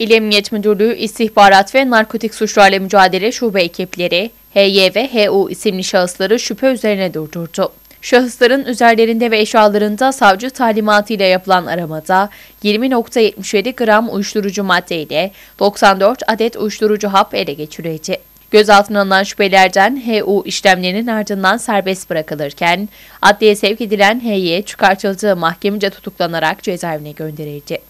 İl Emniyet Müdürlüğü İstihbarat ve Narkotik Suçlarla Mücadele Şube ekipleri HY ve HU isimli şahısları şüphe üzerine durdurdu. Şahısların üzerlerinde ve eşyalarında savcı talimatıyla yapılan aramada 20.77 gram uyuşturucu madde ile 94 adet uyuşturucu hap ele geçirildi. Gözaltına alınan şüphelerden HU işlemlerinin ardından serbest bırakılırken adliye sevk edilen HY çıkartıldığı mahkemece tutuklanarak cezaevine gönderildi.